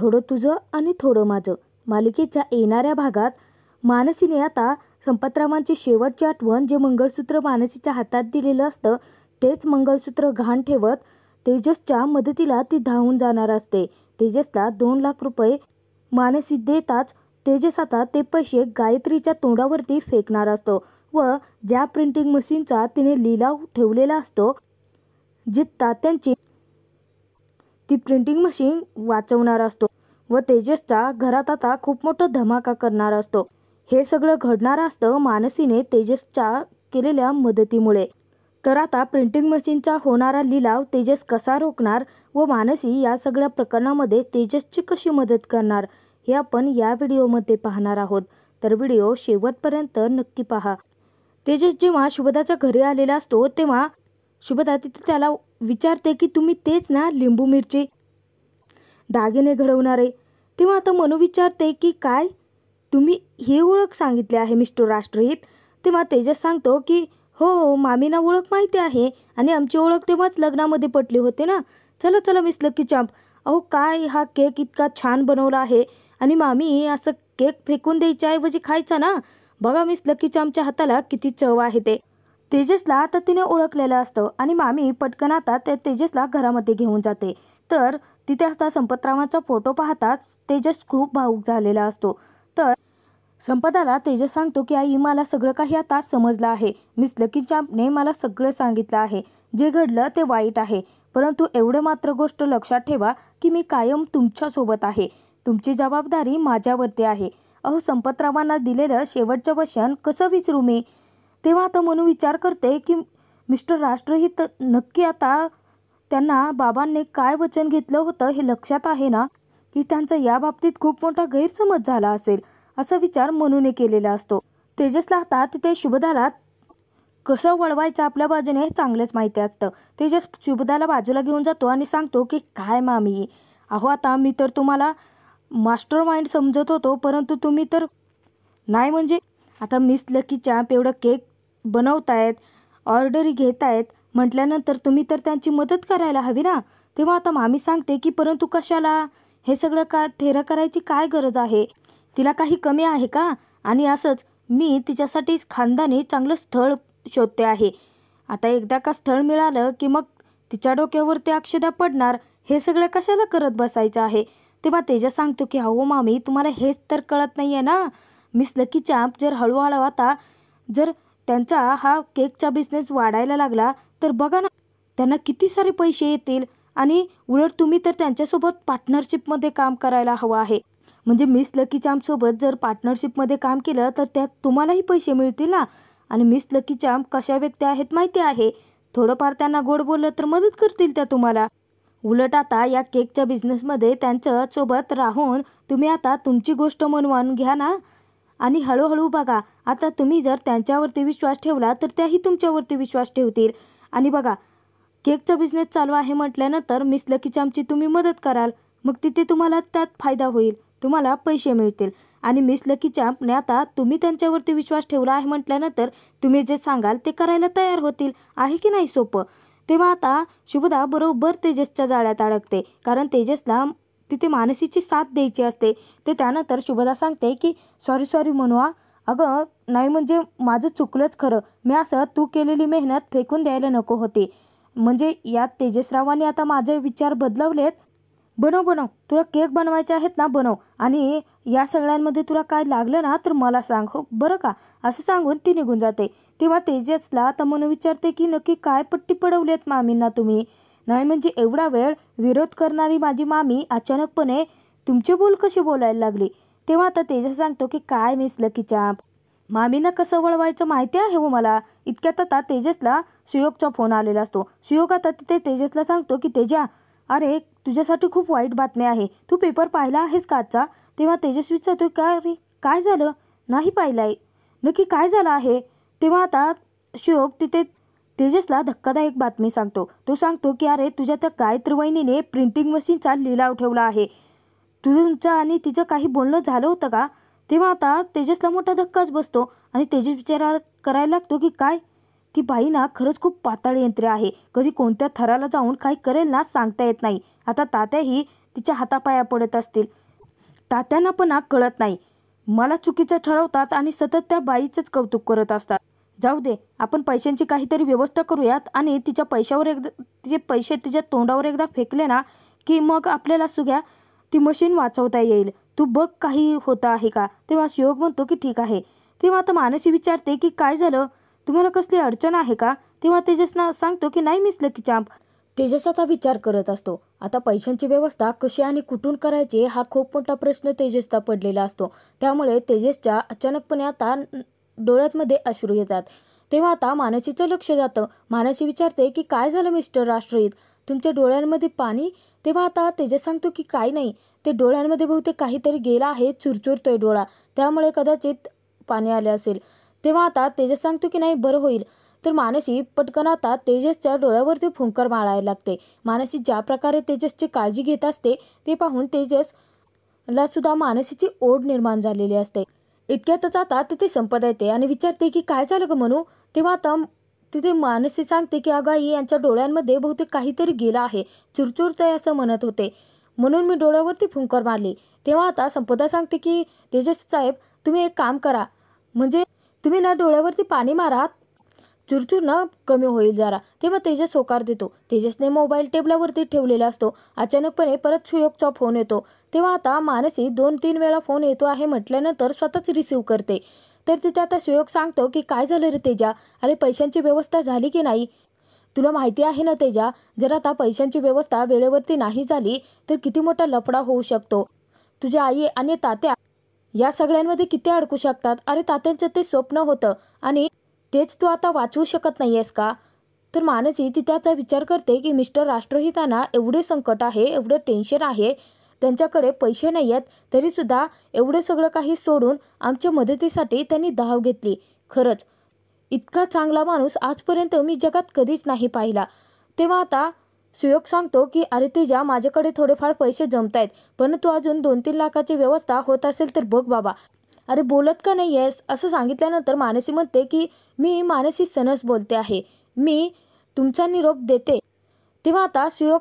थोडं तुझं आणि थोडं माझं मालिकेच्या येणाऱ्या भागात मानसीने आता संपतरामांची शेवटची आठवण जे मंगळसूत्र मानसीच्या हातात दिलेलं असतं तेच मंगळसूत्र घाण ठेवत तेजसच्या मदतीला ती धावून जाणार असते तेजसला दोन लाख रुपये मानसी देताच तेजस आता ते पैसे गायत्रीच्या तोंडावरती फेकणार असतो व ज्या प्रिंटिंग मशीनचा तिने लिलाव ठेवलेला असतो जित्ता तात्यांची ती प्रिंटिंग मशीन वाचवणार असतो व तेजसचा घरात आता खूप मोठा धमाका करणार असतो हे सगळं घडणार असतं मानसीने तेजसच्या केलेल्या मदतीमुळे तर आता प्रिंटिंग मशीनचा होणारा लिलाव तेजस कसा रोखणार व मानसी या सगळ्या प्रकरणामध्ये तेजसची कशी मदत करणार हे आपण या व्हिडिओमध्ये पाहणार आहोत तर व्हिडिओ शेवटपर्यंत नक्की पहा तेजस जेव्हा शुभदाच्या घरी आलेला असतो तेव्हा शुभदा तिथे त्याला विचारते की तुम्ही तेच ना लिंबू मिरची दागिने घडवणारे तेव्हा आता मनू विचारते की काय तुम्ही ही ओळख सांगितली आहे मिस्टर राष्ट्रहित तेव्हा तेजस सांगतो की हो हो मामीना ओळख माहिती आहे आणि आमची ओळख तेव्हाच लग्नामध्ये पटली होते ना चला चला मिस लक्की चांप अहो काय हा केक इतका छान बनवला आहे आणि मामी असं केक फेकून द्यायच्याऐवजी खायचा ना बघा मिस लकी चामच्या हाताला किती चव आहे ते तेजसला आता तिने ओळखलेलं असतं आणि मामी पटकन आता ते तेजसला घरामध्ये घेऊन जाते तर तिथे आता संपतरावांचा फोटो पाहताच तेजस खूप भाऊक झालेला असतो तर संपदाला तेजस सांगतो की आई मला सगळं काही आता समजलं आहे मिस लकीच्याने मला सगळं सांगितलं आहे जे घडलं ते वाईट आहे परंतु एवढं मात्र गोष्ट लक्षात ठेवा की मी कायम तुमच्यासोबत आहे तुमची जबाबदारी माझ्यावरती आहे अहो संपतरावांना दिलेलं शेवटचं वचन कसं विचरू मी तेव्हा आता मनू विचार करते की मिस्टर राष्ट्रहित नक्की आता त्यांना बाबांनी काय वचन घेतलं होतं हे लक्षात आहे ना की त्यांचा या बाबतीत खूप मोठा गैरसमज झाला असेल असा विचार मनूने केलेला असतो तेजसला आता तिथे शुभदाला कसं वळवायचं आपल्या बाजूने हे चांगलंच माहिती असतं तेजस शुभदाला बाजूला घेऊन जातो आणि सांगतो की काय मामी अहो आता मी तर तुम्हाला मास्टर माइंड समजत होतो परंतु तुम्ही तर नाही म्हणजे आता मिस लकी चॅम्प एवढं केक बनवतायत ऑर्डरी आहेत म्हटल्यानंतर तुम्ही तर त्यांची मदत करायला हवी ना तेव्हा आता मामी सांगते की परंतु कशाला हे सगळं का थेरा करायची काय गरज आहे तिला काही कमी आहे का आणि असंच मी तिच्यासाठी खानदानी चांगलं स्थळ शोधते आहे आता एकदा का स्थळ मिळालं की मग तिच्या डोक्यावर ते अक्षदा पडणार हे सगळं कशाला करत बसायचं आहे तेव्हा तेजा सांगतो की अहो मामी तुम्हाला हेच तर कळत नाही आहे ना मिस लकी चॅम्प जर हळूहळू आता जर त्यांचा हा केकचा बिझनेस वाढायला लागला तर बघा ना त्यांना किती सारे पैसे येतील आणि उलट तुम्ही तर त्यांच्यासोबत पार्टनरशिपमध्ये काम करायला हवं आहे म्हणजे मिस लकी सोबत जर पार्टनरशिपमध्ये काम केलं तर त्यात तुम्हालाही पैसे मिळतील ना आणि मिस लकी चाम कशा व्यक्ती आहेत माहिती आहे थोडंफार त्यांना गोड बोललं तर मदत करतील त्या तुम्हाला उलट आता या केकच्या बिझनेसमध्ये त्यांच्या सोबत राहून तुम्ही आता तुमची गोष्ट मनवान घ्या ना आणि हळूहळू बघा आता तुम्ही जर त्यांच्यावरती विश्वास ठेवला तर त्याही तुमच्यावरती विश्वास ठेवतील आणि बघा केकचा बिझनेस चालू आहे म्हटल्यानंतर मिस लकी तुम्ही मदत कराल मग तिथे तुम्हाला त्यात फायदा होईल तुम्हाला पैसे मिळतील आणि मिस लकी आता तुम्ही त्यांच्यावरती विश्वास ठेवला आहे म्हटल्यानंतर तुम्ही जे सांगाल ते करायला तयार होतील आहे की नाही सोपं तेव्हा आता शुभदा बरोबर तेजसच्या जाळ्यात अडकते कारण तेजसला तिथे मानसीची साथ द्यायची असते ते त्यानंतर शुभदा सांगते की सॉरी सॉरी म्हणवा अगं नाही म्हणजे माझं चुकलंच खरं मी असं तू केलेली मेहनत फेकून द्यायला नको होते म्हणजे यात तेजसरावाने आता माझे विचार बदलवलेत बनव बनव तुला केक बनवायचे आहेत ना बनव आणि या सगळ्यांमध्ये तुला काय लागलं ना तर मला सांग हो बरं का असं सांगून ती निघून जाते तेव्हा तेजसला तर विचारते की नक्की काय पट्टी पडवली आहेत मामींना तुम्ही नाही म्हणजे एवढा वेळ विरोध करणारी माझी मामी अचानकपणे तुमचे बोल कसे बोलायला लागली तेव्हा आता तेजा सांगतो की काय मिस लकी चाप मामीनं कसं वळवायचं माहिती आहे हो मला इतक्यात आता तेजसला सुयोगचा फोन आलेला असतो सुयोग आता तिथे तेजसला सांगतो की तेजा अरे तुझ्यासाठी खूप वाईट बातमी आहे तू पेपर पाहिला आहेस का आजचा तेव्हा तेजस विचारतो का अरे काय झालं नाही पाहिलं आहे नक्की काय झालं आहे तेव्हा आता सुयोग तिथे तेजसला धक्कादायक बातमी सांगतो तो सांगतो की अरे तुझ्या त्या गायत्री वहिनीने प्रिंटिंग मशीनचा लिलाव ठेवला आहे तुझं आणि तिचं काही बोलणं झालं होतं का तेव्हा आता तेजसला मोठा धक्काच बसतो आणि तेजस विचार करायला लागतो की काय ती बाई ना खरंच खूप पाताळ यंत्र आहे कधी कोणत्या थराला जाऊन काही करेल ना सांगता येत नाही आता तात्याही तिच्या हातापाया पडत असतील तात्यांना पण कळत नाही मला चुकीचं ठरवतात आणि सतत त्या बाईचंच कौतुक करत असतात जाऊ दे आपण पैशांची काहीतरी व्यवस्था करूयात आणि तिच्या पैशावर एकदा तिचे पैसे तिच्या तोंडावर एकदा फेकले ना की मग आपल्याला सुग्या ती मशीन वाचवता येईल तू बघ काही होतं आहे का तेव्हा सुयोग म्हणतो की ठीक आहे तेव्हा आता मानसी विचारते की काय झालं तुम्हाला कसली अडचण आहे का तेव्हा तेजसना सांगतो की नाही मिसलं की चांप तेजस आता विचार करत असतो आता पैशांची व्यवस्था कशी आणि कुठून करायची हा खूप मोठा प्रश्न तेजसचा पडलेला असतो त्यामुळे तेजसच्या अचानकपणे आता डोळ्यातमध्ये अश्रू येतात तेव्हा आता मानसीचं लक्ष जातं मानसी विचारते की काय झालं मिस्टर राष्ट्रहित तुमच्या डोळ्यांमध्ये पाणी तेव्हा आता तेजस सांगतो की काय नाही ते डोळ्यांमध्ये बहुतेक काहीतरी गेला आहे चुरचुरतोय डोळा त्यामुळे कदाचित पाणी आले असेल तेव्हा आता तेजस सांगतो की नाही बरं होईल तर मानसी पटकन आता तेजसच्या डोळ्यावरती फुंकर माळायला लागते मानसी ज्या प्रकारे तेजसची काळजी घेत असते ते पाहून तेजसला सुद्धा मानसीची ओढ निर्माण झालेली असते इतक्यातच आता तिथे संपदा येते आणि विचारते की काय झालं ग म्हणू तेव्हा आता तिथे मानसी सांगते की अगं आई यांच्या डोळ्यांमध्ये बहुतेक काहीतरी गेला आहे आहे असं म्हणत होते म्हणून मी डोळ्यावरती फुंकर मारली तेव्हा आता संपदा सांगते की तेजस साहेब तुम्ही एक काम करा म्हणजे तुम्ही ना डोळ्यावरती पाणी मारा चुरचूर ना कमी होईल जरा तेव्हा तेजस होकार देतो तेजसने मोबाईल टेबलावरती ठेवलेला असतो अचानकपणे परत सुयोगचा फोन येतो तेव्हा आता मानसी दोन तीन वेळा फोन येतो आहे म्हटल्यानंतर स्वतःच रिसीव करते तर तिथे आता सुयोग सांगतो की काय झालं रे तेजा अरे पैशांची व्यवस्था झाली की नाही तुला माहिती आहे ना तेजा जर आता पैशांची व्यवस्था वेळेवरती नाही झाली तर किती मोठा लफडा होऊ शकतो तुझ्या आई आणि तात्या या सगळ्यांमध्ये किती अडकू शकतात अरे तात्यांचं ते स्वप्न होतं आणि तेच तू आता वाचवू शकत नाही आहेस का तर मानसी त्याचा विचार करते की मिस्टर राष्ट्रहितांना एवढे संकट आहे एवढं टेन्शन आहे त्यांच्याकडे पैसे नाही आहेत तरीसुद्धा एवढं सगळं काही सोडून आमच्या मदतीसाठी त्यांनी धाव घेतली खरंच इतका चांगला माणूस आजपर्यंत मी जगात कधीच नाही पाहिला तेव्हा आता सुयोग सांगतो की अरे तेजा माझ्याकडे थोडेफार पैसे जमत आहेत पण तू अजून दोन तीन लाखाची व्यवस्था होत असेल तर बघ बाबा अरे बोलत का नाही आहेस असं सांगितल्यानंतर मानसी म्हणते की मी मानसी सनस बोलते आहे मी तुमचा निरोप देते तेव्हा आता सुयोग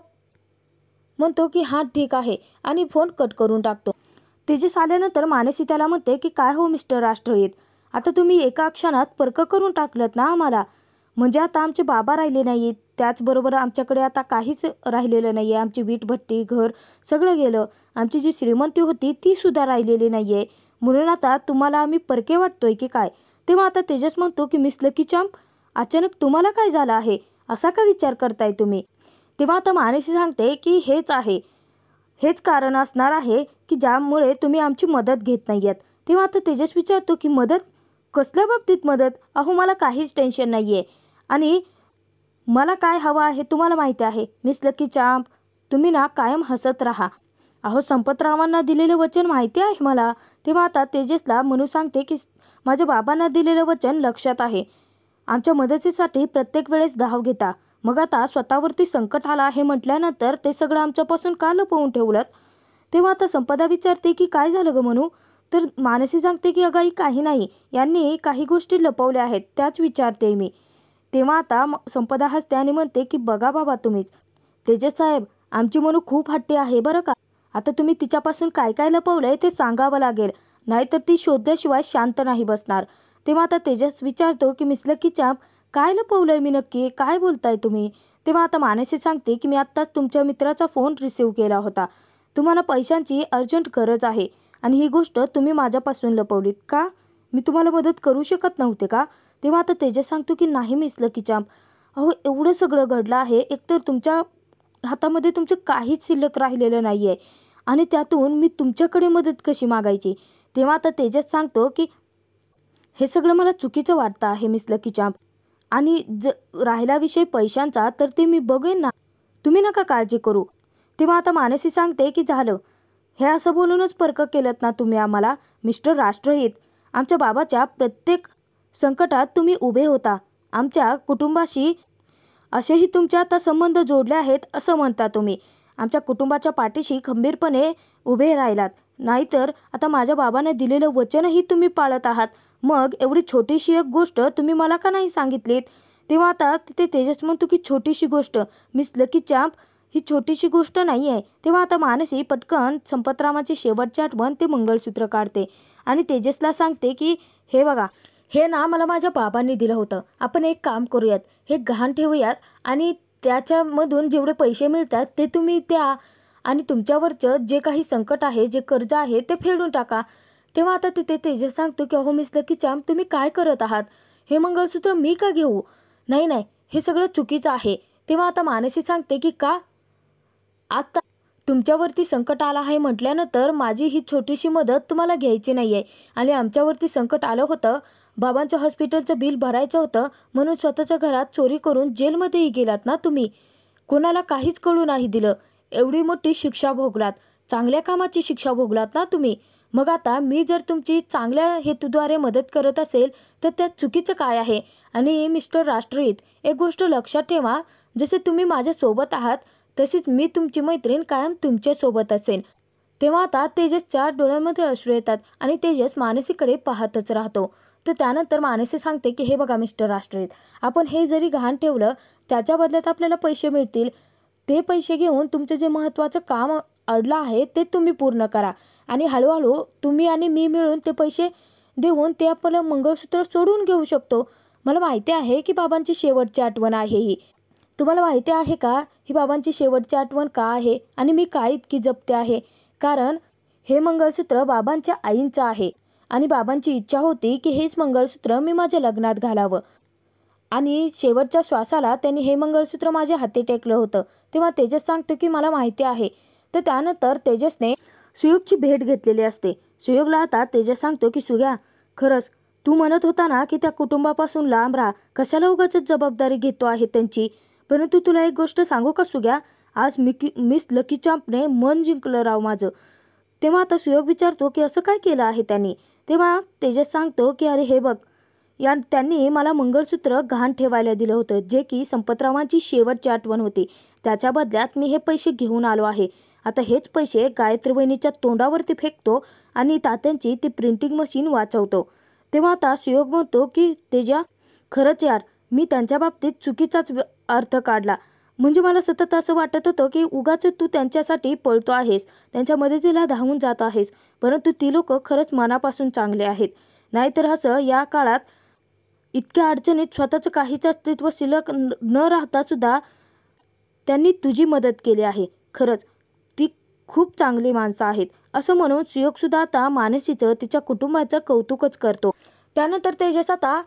म्हणतो की हां ठीक आहे आणि फोन कट करून टाकतो तेजस आल्यानंतर मानसी त्याला म्हणते की काय हो मिस्टर राष्ट्रहित आता तुम्ही एका क्षणात पर्क करून टाकलत ना आम्हाला म्हणजे आता आमचे बाबा राहिले नाहीत त्याचबरोबर आमच्याकडे आता काहीच राहिलेलं नाही आहे आमची वीट भट्टी घर सगळं गेलं आमची जी श्रीमंती होती ती सुद्धा राहिलेली नाही आहे म्हणून आता तुम्हाला आम्ही परके वाटतोय की काय तेव्हा आता तेजस म्हणतो की मिस लकी अचानक तुम्हाला काय झालं आहे असा का विचार करताय तुम्ही तेव्हा आता मानेशी सांगते की हेच आहे हेच कारण असणार आहे की ज्यामुळे तुम्ही आमची मदत घेत नाही आहेत तेव्हा आता तेजस विचारतो की मदत कसल्या बाबतीत मदत अहो मला काहीच टेन्शन नाही आहे आणि मला काय हवं आहे तुम्हाला माहिती आहे मिस लकी चांप तुम्ही ना कायम हसत राहा अहो संपतरावांना दिलेले वचन माहिती आहे मला तेव्हा आता तेजसला मनु सांगते की माझ्या बाबांना दिलेलं वचन लक्षात आहे आमच्या मदतीसाठी प्रत्येक वेळेस धाव घेता मग आता स्वतःवरती संकट आला आहे म्हटल्यानंतर ते सगळं आमच्यापासून का लपवून ठेवलं तेव्हा आता संपदा विचारते की काय झालं गं म्हणू तर मानसी सांगते की अगाई काही नाही यांनी काही गोष्टी लपवल्या आहेत त्याच विचारते मी तेव्हा आता संपदा हसते आणि म्हणते की बघा बाबा तुम्हीच तेजस साहेब आमची मनू खूप हट्टी आहे बरं का आता तुम्ही तिच्यापासून काय काय लपवलंय ते सांगावं लागेल नाहीतर ती शोधल्याशिवाय शांत नाही बसणार तेव्हा आता तेजस विचारतो की मिस लकीच्या काय लपवलंय मी नक्की काय बोलताय तुम्ही तेव्हा आता मानसी सांगते की मी आत्ताच तुमच्या मित्राचा फोन रिसीव्ह केला होता तुम्हाला पैशांची अर्जंट गरज आहे आणि ही गोष्ट तुम्ही माझ्यापासून लपवलीत का मी तुम्हाला मदत करू शकत नव्हते का तेव्हा आता तेजस सांगतो की नाही मिस लकी अहो एवढं सगळं घडलं आहे एकतर तुमच्या हातामध्ये तुमचं काहीच शिल्लक राहिलेलं नाही आहे आणि त्यातून मी तुमच्याकडे मदत कशी मागायची तेव्हा आता तेजस सांगतो की हे सगळं मला चुकीचं वाटतं आहे मिस लकी आणि ज राहिला विषय पैशांचा तर ते मी बघेन ना तुम्ही नका काळजी करू तेव्हा आता मानसी सांगते की झालं हे असं बोलूनच पर्क केलं ना तुम्ही आम्हाला मिस्टर राष्ट्रहित आमच्या बाबाच्या प्रत्येक संकटात तुम्ही उभे होता आमच्या कुटुंबाशी असेही तुमच्या आता संबंध जोडले आहेत असं म्हणता तुम्ही आमच्या कुटुंबाच्या पाठीशी खंबीरपणे उभे राहिलात नाहीतर आता माझ्या बाबाने दिलेलं वचनही तुम्ही पाळत आहात मग एवढी छोटीशी एक गोष्ट तुम्ही मला का नाही सांगितलीत तेव्हा आता तिथे तेजस म्हणतो की छोटीशी गोष्ट मिस लकी चॅम्प ही छोटीशी गोष्ट नाही आहे तेव्हा आता मानसी पटकन संपतरामाची शेवटची आठवण ते मंगळसूत्र काढते आणि तेजसला सांगते की हे बघा हे ना मला माझ्या बाबांनी दिलं होतं आपण एक काम करूयात हे गहाण ठेवूयात आणि त्याच्यामधून जेवढे पैसे मिळतात ते तुम्ही त्या आणि तुमच्यावरचं जे काही संकट आहे जे कर्ज आहे ते फेडून टाका तेव्हा आता तिथे तेजस सांगतो की अहो मिस लकी चाम तुम्ही काय करत आहात हे मंगळसूत्र मी का घेऊ नाही नाही हे सगळं चुकीचं आहे तेव्हा आता मानसी सांगते की का आता तुमच्यावरती संकट आलं आहे म्हटल्यानंतर माझी ही छोटीशी मदत तुम्हाला घ्यायची नाही आहे आणि आमच्यावरती संकट आलं होतं बाबांच्या हॉस्पिटलचं बिल भरायचं होतं म्हणून स्वतःच्या घरात चोरी करून जेलमध्येही गेलात ना तुम्ही कोणाला काहीच कळू नाही दिलं एवढी मोठी शिक्षा भोगलात चांगल्या कामाची शिक्षा भोगलात ना तुम्ही मग आता मी जर तुमची चांगल्या हेतूद्वारे मदत करत असेल तर त्यात चुकीचं काय आहे आणि मिस्टर राष्ट्रहित एक गोष्ट लक्षात ठेवा जसे तुम्ही माझ्यासोबत आहात तशीच मी तुमची मैत्रीण कायम तुमच्यासोबत असेल तेव्हा आता तेजसच्या डोळ्यांमध्ये अश्रू येतात आणि तेजस मानसीकडे पाहतच राहतो तर त्यानंतर मानसे सांगते की हे बघा मिस्टर राष्ट्रीय आपण हे जरी घाण ठेवलं त्याच्या बदल्यात आपल्याला पैसे मिळतील ते पैसे घेऊन तुमचं जे महत्त्वाचं काम अडलं आहे ते तुम्ही पूर्ण करा आणि हळूहळू तुम्ही आणि मी मिळून ते पैसे देऊन ते आपलं मंगळसूत्र सोडून घेऊ शकतो मला माहिती आहे की बाबांची शेवटची आठवण आहे ही तुम्हाला माहिती आहे का ही बाबांची शेवटची आठवण का आहे आणि मी काय इतकी जपते आहे कारण हे मंगळसूत्र बाबांच्या आईंचं आहे आणि बाबांची इच्छा होती की हेच मंगळसूत्र मी माझ्या लग्नात घालावं आणि शेवटच्या श्वासाला त्यांनी हे मंगळसूत्र माझ्या हाती टेकलं होतं तेव्हा तेजस सांगतो की मला माहिती आहे तर त्यानंतर तेजसने सुयोगची भेट घेतलेली असते सुयोगला आता तेजस सांगतो की सुग्या खरंच तू म्हणत होता ना की त्या कुटुंबापासून लांब राहा कशाला उगाच जबाबदारी घेतो आहे त्यांची परंतु तुला एक गोष्ट सांगू का सुग्या आज मिकी मिस लकी चॉम्पने मन जिंकलं राव माझं तेव्हा आता सुयोग विचारतो की असं काय केलं आहे त्यांनी तेव्हा तेजस सांगतो की अरे हे बघ या त्यांनी मला मंगळसूत्र घाण ठेवायला दिलं होतं जे की संपतरावांची शेवटची आठवण होती त्याच्या बदल्यात मी हे पैसे घेऊन आलो आहे आता हेच पैसे गायत्री वहिनीच्या तोंडावरती फेकतो आणि तात्यांची ती प्रिंटिंग मशीन वाचवतो तेव्हा आता सुयोग म्हणतो की तेजा खरंच यार मी त्यांच्या बाबतीत चुकीचाच अर्थ काढला म्हणजे मला सतत असं वाटत होतं की उगाच तू त्यांच्यासाठी पळतो आहेस त्यांच्या मदतीला धावून जात आहेस परंतु ती लोक खरंच मनापासून चांगले आहेत नाहीतर असं या काळात इतक्या अडचणीत स्वतःचं काहीच अस्तित्व शिल्लक न राहता सुद्धा त्यांनी तुझी मदत केली आहे खरंच ती खूप चांगली माणसं आहेत असं म्हणून सुयोगसुद्धा आता मानसीचं तिच्या कुटुंबाचं कौतुकच करतो त्यानंतर तेजस आता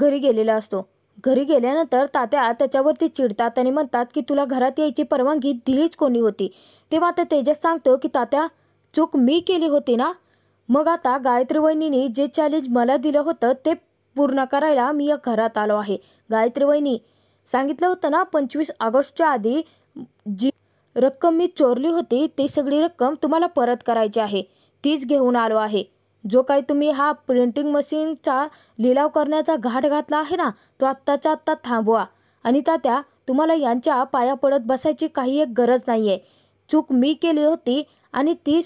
घरी गेलेला असतो घरी गेल्यानंतर तात्या त्याच्यावरती चिडतात आणि म्हणतात की तुला घरात यायची परवानगी दिलीच कोणी होती तेव्हा आता तेजस सांगतो की तात्या चूक मी केली होती ना मग आता गायत्री वहिनीने जे चॅलेंज मला दिलं होतं ते पूर्ण करायला मी या घरात आलो आहे गायत्री वहिनी सांगितलं होतं ना पंचवीस ऑगस्टच्या आधी जी रक्कम मी चोरली होती ती सगळी रक्कम तुम्हाला परत करायची आहे तीच घेऊन आलो आहे जो काही तुम्ही हा प्रिंटिंग मशीनचा लिलाव करण्याचा घाट घातला आहे ना तो आत्ताच्या आत्ता थांबवा आणि तात्या तुम्हाला यांच्या पाया पडत बसायची काही एक गरज नाही आहे चूक मी केली होती आणि ती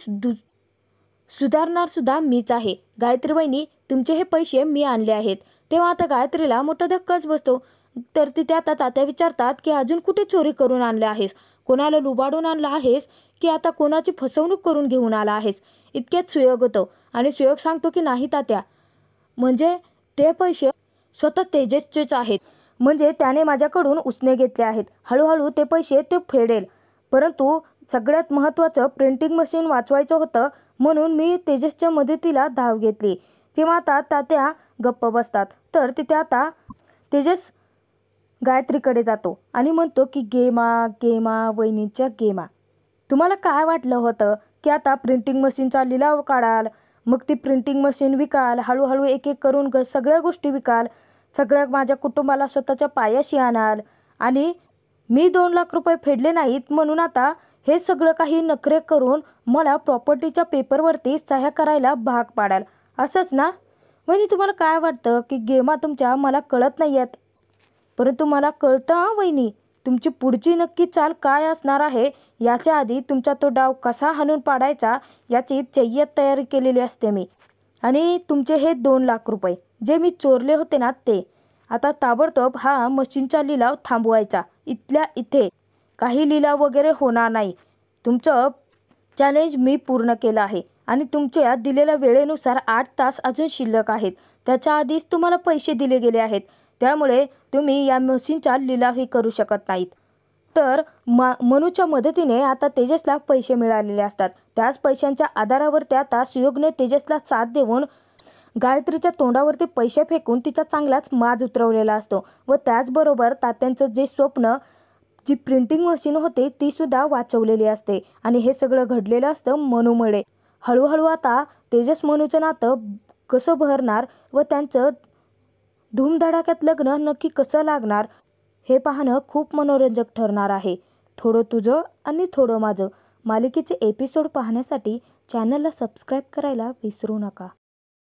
सुधारणारसुद्धा मीच आहे गायत्री तुमचे हे पैसे मी आणले आहेत तेव्हा आता गायत्रीला मोठा धक्काच बसतो तर तिथे आता तात्या विचारतात की अजून कुठे चोरी करून आणले आहेस कोणाला लुबाडून आणला आहेस की आता कोणाची फसवणूक करून घेऊन आला आहेस इतकेच सुयोग होतो आणि सुयोग सांगतो की नाही तात्या म्हणजे ते पैसे स्वतः तेजसचेच आहेत म्हणजे त्याने माझ्याकडून उसने घेतले आहेत हळूहळू ते पैसे ते फेडेल परंतु सगळ्यात महत्त्वाचं प्रिंटिंग मशीन वाचवायचं होतं म्हणून मी तेजसच्या मदतीला धाव घेतली तेव्हा आता तात्या गप्प बसतात तर तिथे आता तेजस गायत्रीकडे जातो आणि म्हणतो की गेमा गेमा वहिनीच्या गेमा तुम्हाला काय वाटलं होतं की आता प्रिंटिंग मशीनचा लिलाव काढाल मग ती प्रिंटिंग मशीन विकाल हळूहळू एक एक करून ग सगळ्या गोष्टी विकाल सगळ्या माझ्या कुटुंबाला स्वतःच्या पायाशी आणाल आणि मी दोन लाख रुपये फेडले नाहीत म्हणून आता हे सगळं काही नखरे करून मला प्रॉपर्टीच्या पेपरवरती सह्या करायला भाग पाडाल असंच ना म्हणजे तुम्हाला काय वाटतं की गेमा तुमच्या मला कळत नाही आहेत परंतु मला कळतं हां वहिनी तुमची पुढची नक्की चाल काय असणार आहे याच्या आधी तुमचा तो डाव कसा हाणून पाडायचा याची चय्यत तयारी केलेली असते मी आणि तुमचे हे दोन लाख रुपये जे मी चोरले होते ना ते आता ताबडतोब हा मशीनचा लिलाव थांबवायचा इथल्या इथे काही लिलाव वगैरे होणार नाही तुमचं चॅलेंज मी पूर्ण केलं आहे आणि तुमच्या दिलेल्या वेळेनुसार आठ तास अजून शिल्लक आहेत त्याच्या आधीच तुम्हाला पैसे दिले गेले आहेत त्यामुळे तुम्ही या मशीनचा लिलावही करू शकत नाहीत तर म मनूच्या मदतीने आता तेजसला पैसे मिळालेले असतात त्याच पैशांच्या आधारावर त्या आता सुयोगने तेजसला साथ देऊन गायत्रीच्या तोंडावरती पैसे फेकून तिचा चांगलाच माज उतरवलेला असतो व त्याचबरोबर तात्यांचं जे स्वप्न जी प्रिंटिंग मशीन होते तीसुद्धा वाचवलेली असते आणि हे सगळं घडलेलं असतं मनूमुळे हळूहळू आता तेजस मनूचं नातं कसं भरणार व त्यांचं धूमधडाक्यात लग्न नक्की कसं लागणार हे पाहणं खूप मनोरंजक ठरणार आहे थोडं तुझं आणि थोडं माझं मालिकेचे एपिसोड पाहण्यासाठी चॅनलला सबस्क्राईब करायला विसरू नका